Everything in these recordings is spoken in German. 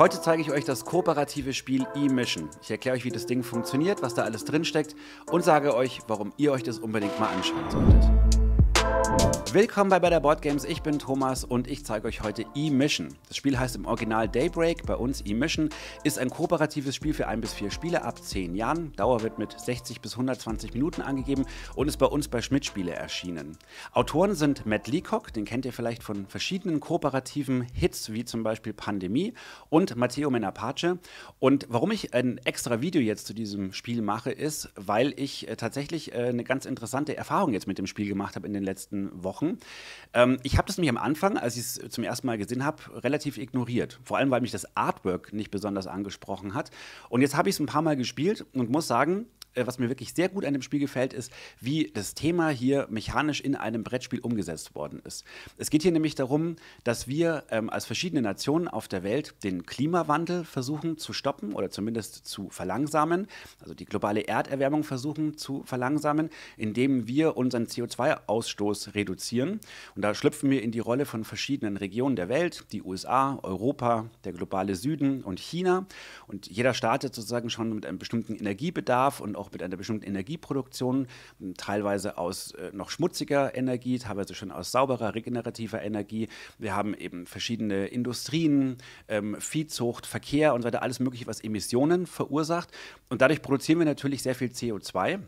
Heute zeige ich euch das kooperative Spiel eMission. Ich erkläre euch, wie das Ding funktioniert, was da alles drinsteckt und sage euch, warum ihr euch das unbedingt mal anschauen solltet. Willkommen bei Better Board Games, ich bin Thomas und ich zeige euch heute E-Mission. Das Spiel heißt im Original Daybreak, bei uns E-Mission, ist ein kooperatives Spiel für ein bis vier Spieler ab 10 Jahren. Dauer wird mit 60 bis 120 Minuten angegeben und ist bei uns bei Schmidt Spiele erschienen. Autoren sind Matt Leacock, den kennt ihr vielleicht von verschiedenen kooperativen Hits, wie zum Beispiel Pandemie und Matteo Menapace. Und warum ich ein extra Video jetzt zu diesem Spiel mache, ist, weil ich äh, tatsächlich äh, eine ganz interessante Erfahrung jetzt mit dem Spiel gemacht habe in den letzten letzten Wochen. Ähm, ich habe das nämlich am Anfang, als ich es zum ersten Mal gesehen habe, relativ ignoriert. Vor allem, weil mich das Artwork nicht besonders angesprochen hat. Und jetzt habe ich es ein paar Mal gespielt und muss sagen, äh, was mir wirklich sehr gut an dem Spiel gefällt, ist, wie das Thema hier mechanisch in einem Brettspiel umgesetzt worden ist. Es geht hier nämlich darum, dass wir ähm, als verschiedene Nationen auf der Welt den Klimawandel versuchen zu stoppen oder zumindest zu verlangsamen, also die globale Erderwärmung versuchen zu verlangsamen, indem wir unseren CO2-Ausstoß Ausstoß reduzieren. Und da schlüpfen wir in die Rolle von verschiedenen Regionen der Welt, die USA, Europa, der globale Süden und China. Und jeder startet sozusagen schon mit einem bestimmten Energiebedarf und auch mit einer bestimmten Energieproduktion, teilweise aus äh, noch schmutziger Energie, teilweise schon aus sauberer, regenerativer Energie. Wir haben eben verschiedene Industrien, ähm, Viehzucht, Verkehr und so weiter, alles Mögliche, was Emissionen verursacht. Und dadurch produzieren wir natürlich sehr viel CO2.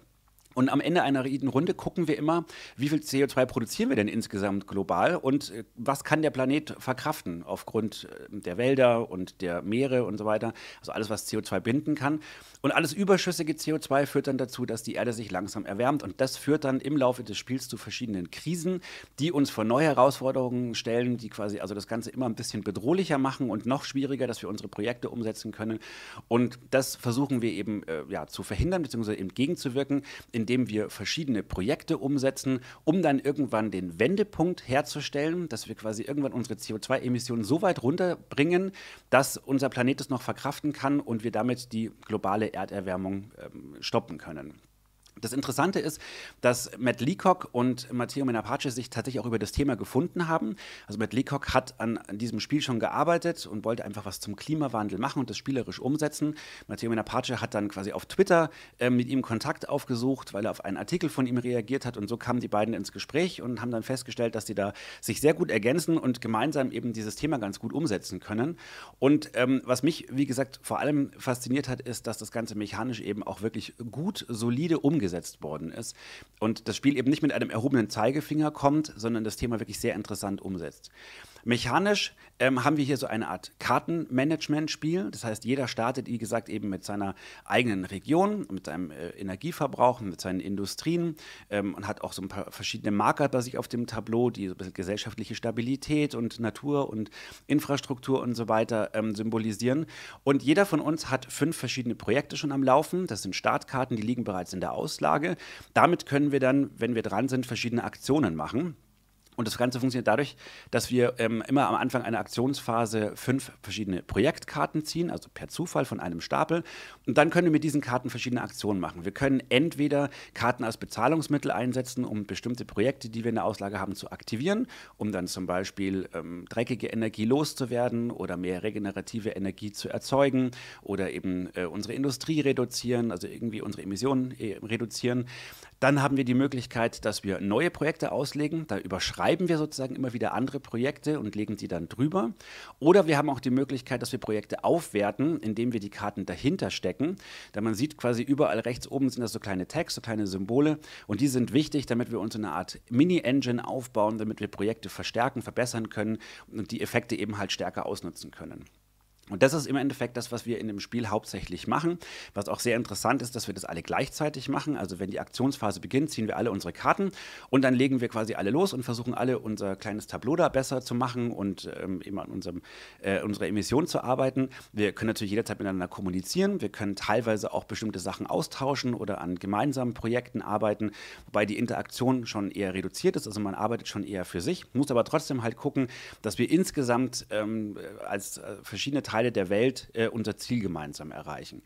Und am Ende einer Runde gucken wir immer, wie viel CO2 produzieren wir denn insgesamt global und äh, was kann der Planet verkraften aufgrund äh, der Wälder und der Meere und so weiter. Also alles, was CO2 binden kann. Und alles überschüssige CO2 führt dann dazu, dass die Erde sich langsam erwärmt. Und das führt dann im Laufe des Spiels zu verschiedenen Krisen, die uns vor neue Herausforderungen stellen, die quasi also das Ganze immer ein bisschen bedrohlicher machen und noch schwieriger, dass wir unsere Projekte umsetzen können. Und das versuchen wir eben äh, ja, zu verhindern bzw. entgegenzuwirken. gegenzuwirken indem wir verschiedene Projekte umsetzen, um dann irgendwann den Wendepunkt herzustellen, dass wir quasi irgendwann unsere CO2-Emissionen so weit runterbringen, dass unser Planet es noch verkraften kann und wir damit die globale Erderwärmung ähm, stoppen können. Das Interessante ist, dass Matt Leacock und Matteo Menapace sich tatsächlich auch über das Thema gefunden haben. Also Matt Leacock hat an, an, diesem Spiel schon gearbeitet und wollte einfach was zum Klimawandel machen und das spielerisch umsetzen. Matteo Menapace hat dann quasi auf Twitter äh, mit ihm Kontakt aufgesucht, weil er auf einen Artikel von ihm reagiert hat und so kamen die beiden ins Gespräch und haben dann festgestellt, dass sie da sich sehr gut ergänzen und gemeinsam eben dieses Thema ganz gut umsetzen können. Und ähm, was mich, wie gesagt, vor allem fasziniert hat, ist, dass das Ganze mechanisch eben auch wirklich gut, solide umgesetzt umgesetzt worden ist. Und das Spiel eben nicht mit einem erhobenen Zeigefinger kommt, sondern das Thema wirklich sehr interessant umsetzt. Mechanisch ähm, haben wir hier so eine Art Kartenmanagement-Spiel. Das heißt, jeder startet, wie gesagt, eben mit seiner eigenen Region, mit seinem äh, Energieverbrauch, mit seinen Industrien ähm, und hat auch so ein paar verschiedene Marker bei sich auf dem Tableau, die so ein bisschen gesellschaftliche Stabilität und Natur und Infrastruktur und so weiter ähm, symbolisieren. Und jeder von uns hat fünf verschiedene Projekte schon am Laufen. Das sind Startkarten, die liegen bereits in der Auslage. Damit können wir dann, wenn wir dran sind, verschiedene Aktionen machen. Und das Ganze funktioniert dadurch, dass wir ähm, immer am Anfang einer Aktionsphase fünf verschiedene Projektkarten ziehen, also per Zufall von einem Stapel. Und dann können wir mit diesen Karten verschiedene Aktionen machen. Wir können entweder Karten als Bezahlungsmittel einsetzen, um bestimmte Projekte, die wir in der Auslage haben, zu aktivieren, um dann zum Beispiel ähm, dreckige Energie loszuwerden oder mehr regenerative Energie zu erzeugen oder eben äh, unsere Industrie reduzieren, also irgendwie unsere Emissionen äh, reduzieren. Dann haben wir die Möglichkeit, dass wir neue Projekte auslegen. Da überschreiten schreiben wir sozusagen immer wieder andere Projekte und legen die dann drüber. Oder wir haben auch die Möglichkeit, dass wir Projekte aufwerten, indem wir die Karten dahinter stecken. Da man sieht quasi überall rechts oben sind das so kleine Tags, so kleine Symbole. Und die sind wichtig, damit wir uns eine Art Mini-Engine aufbauen, damit wir Projekte verstärken, verbessern können und die Effekte eben halt stärker ausnutzen können. Und das ist im Endeffekt das, was wir in dem Spiel hauptsächlich machen. Was auch sehr interessant ist, dass wir das alle gleichzeitig machen. Also wenn die Aktionsphase beginnt, ziehen wir alle unsere Karten und dann legen wir quasi alle los und versuchen alle unser kleines Tableau da besser zu machen und ähm, eben an unserem, äh, unserer Emission zu arbeiten. Wir können natürlich jederzeit miteinander kommunizieren. Wir können teilweise auch bestimmte Sachen austauschen oder an gemeinsamen Projekten arbeiten, wobei die Interaktion schon eher reduziert ist. Also man arbeitet schon eher für sich, muss aber trotzdem halt gucken, dass wir insgesamt ähm, als äh, verschiedene Teile Teile der Welt äh, unser Ziel gemeinsam erreichen.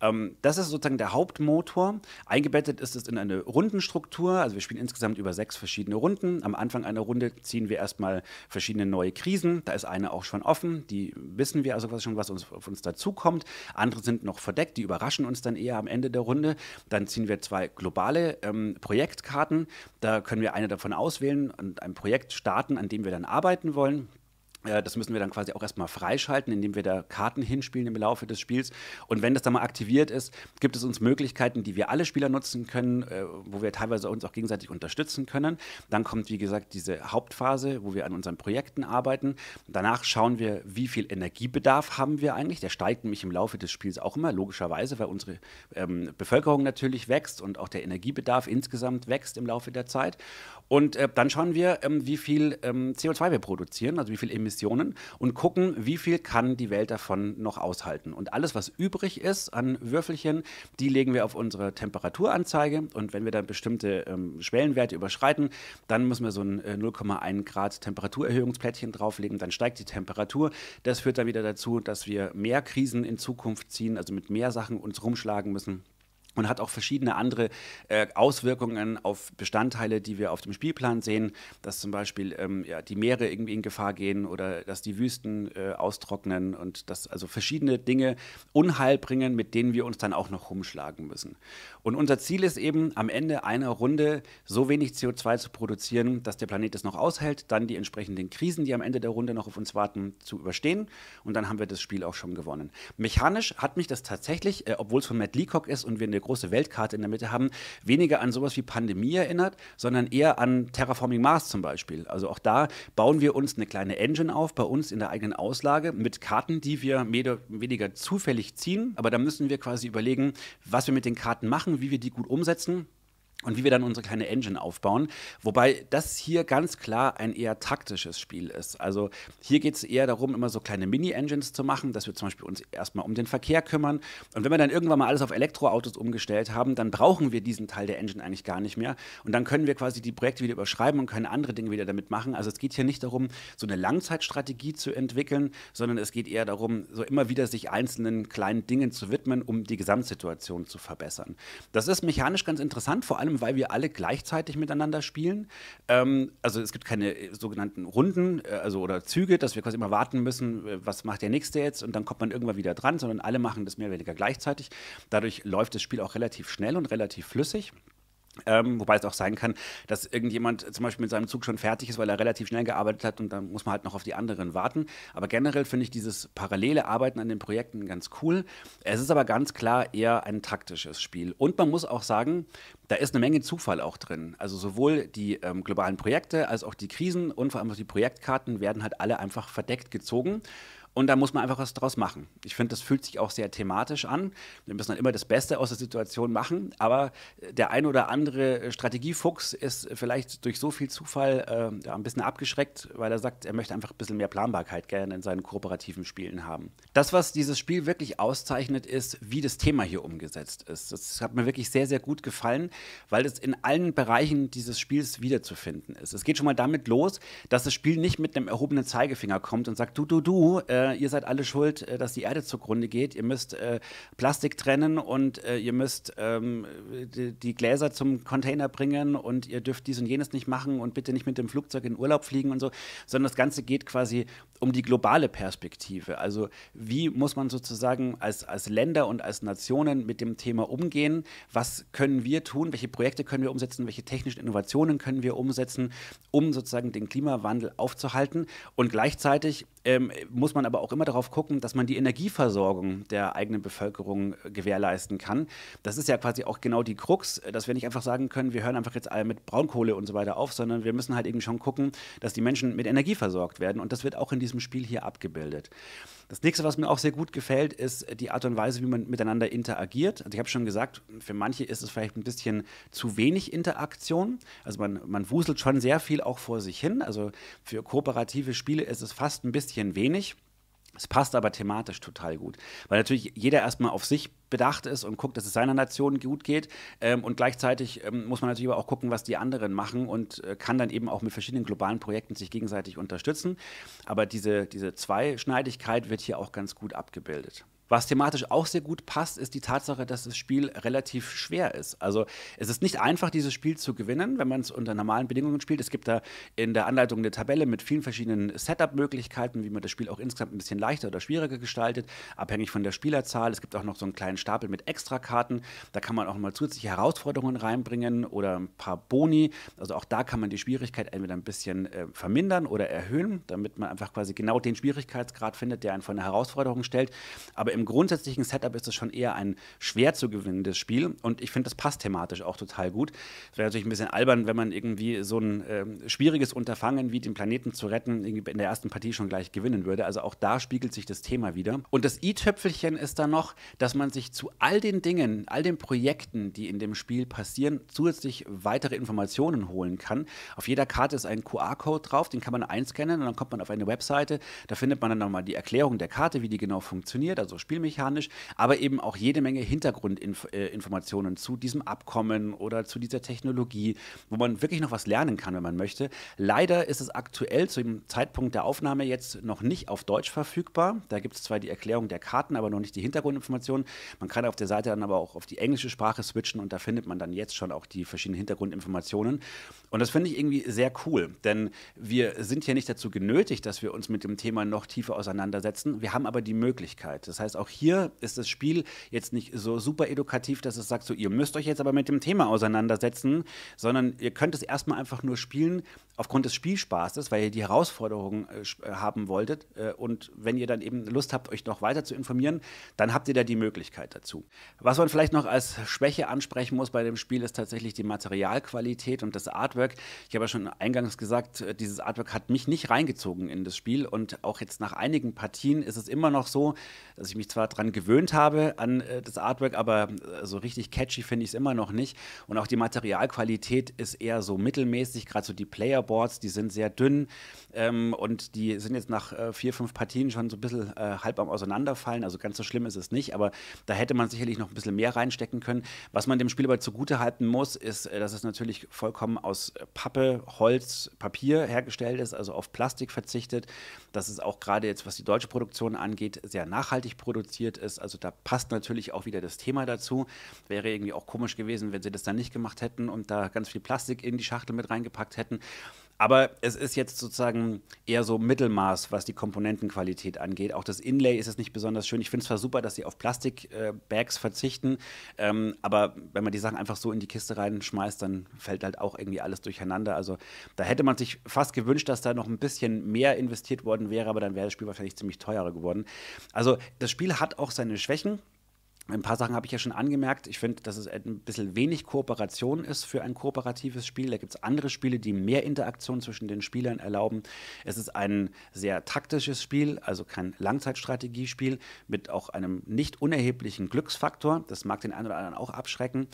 Ähm, das ist sozusagen der Hauptmotor. Eingebettet ist es in eine Rundenstruktur. Also wir spielen insgesamt über sechs verschiedene Runden. Am Anfang einer Runde ziehen wir erstmal verschiedene neue Krisen. Da ist eine auch schon offen. Die wissen wir also schon, was uns, auf uns dazukommt. Andere sind noch verdeckt. Die überraschen uns dann eher am Ende der Runde. Dann ziehen wir zwei globale ähm, Projektkarten. Da können wir eine davon auswählen und ein Projekt starten, an dem wir dann arbeiten wollen. Äh, das müssen wir dann quasi auch erstmal freischalten, indem wir da Karten hinspielen im Laufe des Spiels. Und wenn das dann mal aktiviert ist, gibt es uns Möglichkeiten, die wir alle Spieler nutzen können, äh, wo wir teilweise uns auch gegenseitig unterstützen können. Dann kommt, wie gesagt, diese Hauptphase, wo wir an unseren Projekten arbeiten. Danach schauen wir, wie viel Energiebedarf haben wir eigentlich. Der steigt nämlich im Laufe des Spiels auch immer, logischerweise, weil unsere ähm, Bevölkerung natürlich wächst und auch der Energiebedarf insgesamt wächst im Laufe der Zeit. Und äh, dann schauen wir, ähm, wie viel ähm, CO2 wir produzieren, also wie viel Emissionen Emissionen und gucken, wie viel kann die Welt davon noch aushalten. Und alles, was übrig ist an Würfelchen, die legen wir auf unsere Temperaturanzeige. Und wenn wir dann bestimmte ähm, Schwellenwerte überschreiten, dann müssen wir so ein äh, 0,1 Grad Temperaturerhöhungsplättchen drauflegen. Dann steigt die Temperatur. Das führt dann wieder dazu, dass wir mehr Krisen in Zukunft ziehen, also mit mehr Sachen uns rumschlagen müssen und hat auch verschiedene andere äh, Auswirkungen auf Bestandteile, die wir auf dem Spielplan sehen, dass zum Beispiel ähm, ja, die Meere irgendwie in Gefahr gehen oder dass die Wüsten äh, austrocknen und dass also verschiedene Dinge Unheil bringen, mit denen wir uns dann auch noch rumschlagen müssen. Und unser Ziel ist eben, am Ende einer Runde so wenig CO2 zu produzieren, dass der Planet es noch aushält, dann die entsprechenden Krisen, die am Ende der Runde noch auf uns warten, zu überstehen und dann haben wir das Spiel auch schon gewonnen. Mechanisch hat mich das tatsächlich, äh, obwohl es von Matt Leacock ist und wir eine große Weltkarte in der Mitte haben, weniger an sowas wie Pandemie erinnert, sondern eher an Terraforming Mars zum Beispiel. Also auch da bauen wir uns eine kleine Engine auf bei uns in der eigenen Auslage mit Karten, die wir mehr weniger zufällig ziehen. Aber da müssen wir quasi überlegen, was wir mit den Karten machen, wie wir die gut umsetzen und wie wir dann unsere kleine Engine aufbauen. Wobei das hier ganz klar ein eher taktisches Spiel ist. Also hier geht es eher darum, immer so kleine Mini-Engines zu machen, dass wir zum Beispiel uns erstmal um den Verkehr kümmern. Und wenn wir dann irgendwann mal alles auf Elektroautos umgestellt haben, dann brauchen wir diesen Teil der Engine eigentlich gar nicht mehr. Und dann können wir quasi die Projekte wieder überschreiben und können andere Dinge wieder damit machen. Also es geht hier nicht darum, so eine Langzeitstrategie zu entwickeln, sondern es geht eher darum, so immer wieder sich einzelnen kleinen Dingen zu widmen, um die Gesamtsituation zu verbessern. Das ist mechanisch ganz interessant, vor allem allem, weil wir alle gleichzeitig miteinander spielen. Ähm, also es gibt keine äh, sogenannten Runden äh, also, oder Züge, dass wir quasi immer warten müssen, äh, was macht der Nächste jetzt und dann kommt man irgendwann wieder dran, sondern alle machen das mehr oder weniger gleichzeitig. Dadurch läuft das Spiel auch relativ schnell und relativ flüssig. Ähm, wobei es auch sein kann, dass irgendjemand zum Beispiel mit seinem Zug schon fertig ist, weil er relativ schnell gearbeitet hat und dann muss man halt noch auf die anderen warten. Aber generell finde ich dieses parallele Arbeiten an den Projekten ganz cool. Es ist aber ganz klar eher ein taktisches Spiel. Und man muss auch sagen, da ist eine Menge Zufall auch drin. Also sowohl die ähm, globalen Projekte als auch die Krisen und vor allem auch die Projektkarten werden halt alle einfach verdeckt gezogen. Und da muss man einfach was draus machen. Ich finde, das fühlt sich auch sehr thematisch an. Wir müssen dann immer das Beste aus der Situation machen, aber äh, der ein oder andere äh, Strategiefuchs ist vielleicht durch so viel Zufall äh, ein bisschen abgeschreckt, weil er sagt, er möchte einfach ein bisschen mehr Planbarkeit gerne in seinen kooperativen Spielen haben. Das, was dieses Spiel wirklich auszeichnet, ist, wie das Thema hier umgesetzt ist. Das hat mir wirklich sehr, sehr gut gefallen, weil es in allen Bereichen dieses Spiels wiederzufinden ist. Es geht schon mal damit los, dass das Spiel nicht mit einem erhobenen Zeigefinger kommt und sagt, du, du, du, äh, äh, ihr seid alle schuld, äh, dass die Erde zugrunde geht. Ihr müsst äh, Plastik trennen und äh, ihr müsst ähm, die, die, Gläser zum Container bringen und ihr dürft dies und jenes nicht machen und bitte nicht mit dem Flugzeug in Urlaub fliegen und so, sondern das Ganze geht quasi um die globale Perspektive. Also wie muss man sozusagen als, als Länder und als Nationen mit dem Thema umgehen? Was können wir tun? Welche Projekte können wir umsetzen? Welche technischen Innovationen können wir umsetzen, um sozusagen den Klimawandel aufzuhalten und gleichzeitig ähm, muss man aber auch immer darauf gucken, dass man die Energieversorgung der eigenen Bevölkerung äh, gewährleisten kann. Das ist ja quasi auch genau die Krux, äh, dass wir nicht einfach sagen können, wir hören einfach jetzt alle mit Braunkohle und so weiter auf, sondern wir müssen halt eben schon gucken, dass die Menschen mit Energie versorgt werden. Und das wird auch in diesem Spiel hier abgebildet. Das nächste, was mir auch sehr gut gefällt, ist äh, die Art und Weise, wie man miteinander interagiert. Also ich habe schon gesagt, für manche ist es vielleicht ein bisschen zu wenig Interaktion. Also man, man wuselt schon sehr viel auch vor sich hin. Also für kooperative Spiele ist es fast ein bisschen bisschen wenig. Es passt aber thematisch total gut, weil natürlich jeder erstmal auf sich bedacht ist und guckt, dass es seiner Nation gut geht. Ähm, und gleichzeitig ähm, muss man natürlich aber auch gucken, was die anderen machen und äh, kann dann eben auch mit verschiedenen globalen Projekten sich gegenseitig unterstützen. Aber diese, diese Zweischneidigkeit wird hier auch ganz gut abgebildet. Was thematisch auch sehr gut passt, ist die Tatsache, dass das Spiel relativ schwer ist. Also es ist nicht einfach, dieses Spiel zu gewinnen, wenn man es unter normalen Bedingungen spielt. Es gibt da in der Anleitung eine Tabelle mit vielen verschiedenen Setup-Möglichkeiten, wie man das Spiel auch insgesamt ein bisschen leichter oder schwieriger gestaltet, abhängig von der Spielerzahl. Es gibt auch noch so einen kleinen Stapel mit Extrakarten. Da kann man auch mal zusätzliche Herausforderungen reinbringen oder ein paar Boni. Also auch da kann man die Schwierigkeit entweder ein bisschen äh, vermindern oder erhöhen, damit man einfach quasi genau den Schwierigkeitsgrad findet, der einen vor eine Herausforderung stellt. Aber im grundsätzlichen Setup ist es schon eher ein schwer zu gewinnendes Spiel und ich finde, das passt thematisch auch total gut. Es wäre natürlich ein bisschen albern, wenn man irgendwie so ein äh, schwieriges Unterfangen wie den Planeten zu retten in der ersten Partie schon gleich gewinnen würde. Also auch da spiegelt sich das Thema wieder. Und das i-Töpfelchen ist dann noch, dass man sich zu all den Dingen, all den Projekten, die in dem Spiel passieren, zusätzlich weitere Informationen holen kann. Auf jeder Karte ist ein QR-Code drauf, den kann man einscannen und dann kommt man auf eine Webseite. Da findet man dann nochmal die Erklärung der Karte, wie die genau funktioniert. Also spielmechanisch, aber eben auch jede Menge Hintergrundinformationen äh, zu diesem Abkommen oder zu dieser Technologie, wo man wirklich noch was lernen kann, wenn man möchte. Leider ist es aktuell zu dem Zeitpunkt der Aufnahme jetzt noch nicht auf Deutsch verfügbar. Da gibt es zwar die Erklärung der Karten, aber noch nicht die Hintergrundinformationen. Man kann auf der Seite dann aber auch auf die englische Sprache switchen und da findet man dann jetzt schon auch die verschiedenen Hintergrundinformationen. Und das finde ich irgendwie sehr cool, denn wir sind ja nicht dazu genötigt, dass wir uns mit dem Thema noch tiefer auseinandersetzen. Wir haben aber die Möglichkeit. Das heißt, auch hier ist das Spiel jetzt nicht so super edukativ, dass es sagt, so, ihr müsst euch jetzt aber mit dem Thema auseinandersetzen, sondern ihr könnt es erstmal einfach nur spielen, aufgrund des Spielspaßes, weil ihr die Herausforderungen äh, äh, haben wolltet. Äh, und wenn ihr dann eben Lust habt, euch noch weiter zu informieren, dann habt ihr da die Möglichkeit dazu. Was man vielleicht noch als Schwäche ansprechen muss bei dem Spiel, ist tatsächlich die Materialqualität und das Artwork. Ich habe ja schon eingangs gesagt, äh, dieses Artwork hat mich nicht reingezogen in das Spiel. Und auch jetzt nach einigen Partien ist es immer noch so, dass ich mich zwar daran gewöhnt habe an äh, das Artwork, aber äh, so richtig catchy finde ich es immer noch nicht. Und auch die Materialqualität ist eher so mittelmäßig, gerade so die Player Leaderboards, die sind sehr dünn ähm, und die sind jetzt nach äh, vier, fünf Partien schon so ein bisschen äh, halb am Auseinanderfallen. Also ganz so schlimm ist es nicht, aber da hätte man sicherlich noch ein bisschen mehr reinstecken können. Was man dem Spiel aber zugutehalten muss, ist, äh, dass es natürlich vollkommen aus Pappe, Holz, Papier hergestellt ist, also auf Plastik verzichtet. Dass es auch gerade jetzt, was die deutsche Produktion angeht, sehr nachhaltig produziert ist. Also da passt natürlich auch wieder das Thema dazu. Wäre irgendwie auch komisch gewesen, wenn sie das dann nicht gemacht hätten und da ganz viel Plastik in die Schachtel mit reingepackt hätten. Aber es ist jetzt sozusagen eher so Mittelmaß, was die Komponentenqualität angeht. Auch das Inlay ist es nicht besonders schön. Ich finde es zwar super, dass sie auf Plastikbags äh, verzichten, ähm, aber wenn man die Sachen einfach so in die Kiste reinschmeißt, dann fällt halt auch irgendwie alles durcheinander. Also da hätte man sich fast gewünscht, dass da noch ein bisschen mehr investiert worden wäre, aber dann wäre das Spiel wahrscheinlich ziemlich teurer geworden. Also das Spiel hat auch seine Schwächen. Ein paar Sachen habe ich ja schon angemerkt. Ich finde, dass es ein bisschen wenig Kooperation ist für ein kooperatives Spiel. Da gibt es andere Spiele, die mehr Interaktion zwischen den Spielern erlauben. Es ist ein sehr taktisches Spiel, also kein Langzeitstrategiespiel mit auch einem nicht unerheblichen Glücksfaktor. Das mag den einen oder anderen auch abschrecken.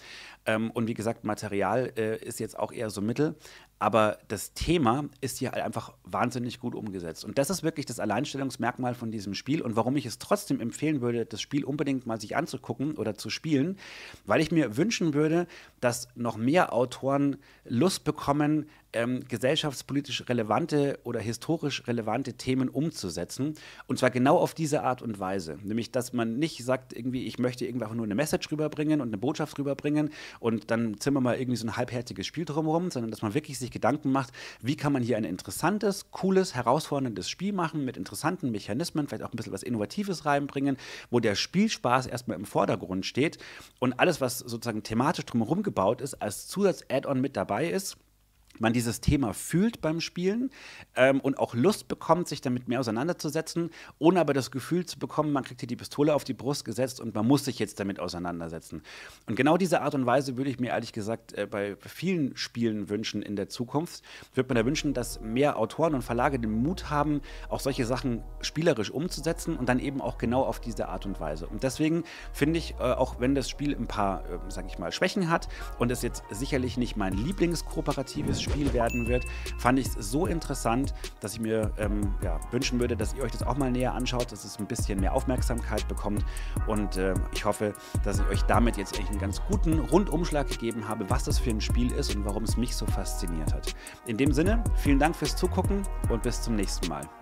Ähm, und wie gesagt, Material äh, ist jetzt auch eher so mittel. Aber das Thema ist hier halt einfach wahnsinnig gut umgesetzt. Und das ist wirklich das Alleinstellungsmerkmal von diesem Spiel und warum ich es trotzdem empfehlen würde, das Spiel unbedingt mal sich anzugucken oder zu spielen, weil ich mir wünschen würde, dass noch mehr Autoren Lust bekommen, ähm, gesellschaftspolitisch relevante oder historisch relevante Themen umzusetzen. Und zwar genau auf diese Art und Weise. Nämlich, dass man nicht sagt, irgendwie, ich möchte irgendwie einfach nur eine Message rüberbringen und eine Botschaft rüberbringen und dann zimmern wir mal irgendwie so ein halbherziges Spiel drumherum, sondern dass man wirklich sich Gedanken macht, wie kann man hier ein interessantes, cooles, herausforderndes Spiel machen mit interessanten Mechanismen, vielleicht auch ein bisschen was Innovatives reinbringen, wo der Spielspaß erstmal im Vordergrund steht und alles, was sozusagen thematisch drumherum gebaut ist, als Zusatz-Add-on mit dabei ist man dieses Thema fühlt beim Spielen ähm, und auch Lust bekommt, sich damit mehr auseinanderzusetzen, ohne aber das Gefühl zu bekommen, man kriegt hier die Pistole auf die Brust gesetzt und man muss sich jetzt damit auseinandersetzen. Und genau diese Art und Weise würde ich mir ehrlich gesagt äh, bei vielen Spielen wünschen in der Zukunft. Würde man da wünschen, dass mehr Autoren und Verlage den Mut haben, auch solche Sachen spielerisch umzusetzen und dann eben auch genau auf diese Art und Weise. Und deswegen finde ich, äh, auch wenn das Spiel ein paar, äh, sag ich mal, Schwächen hat und es jetzt sicherlich nicht mein Lieblingskooperatives Spiel werden wird, fand ich es so interessant, dass ich mir ähm, ja, wünschen würde, dass ihr euch das auch mal näher anschaut, dass es ein bisschen mehr Aufmerksamkeit bekommt. Und äh, ich hoffe, dass ich euch damit jetzt echt einen ganz guten Rundumschlag gegeben habe, was das für ein Spiel ist und warum es mich so fasziniert hat. In dem Sinne, vielen Dank fürs Zugucken und bis zum nächsten Mal.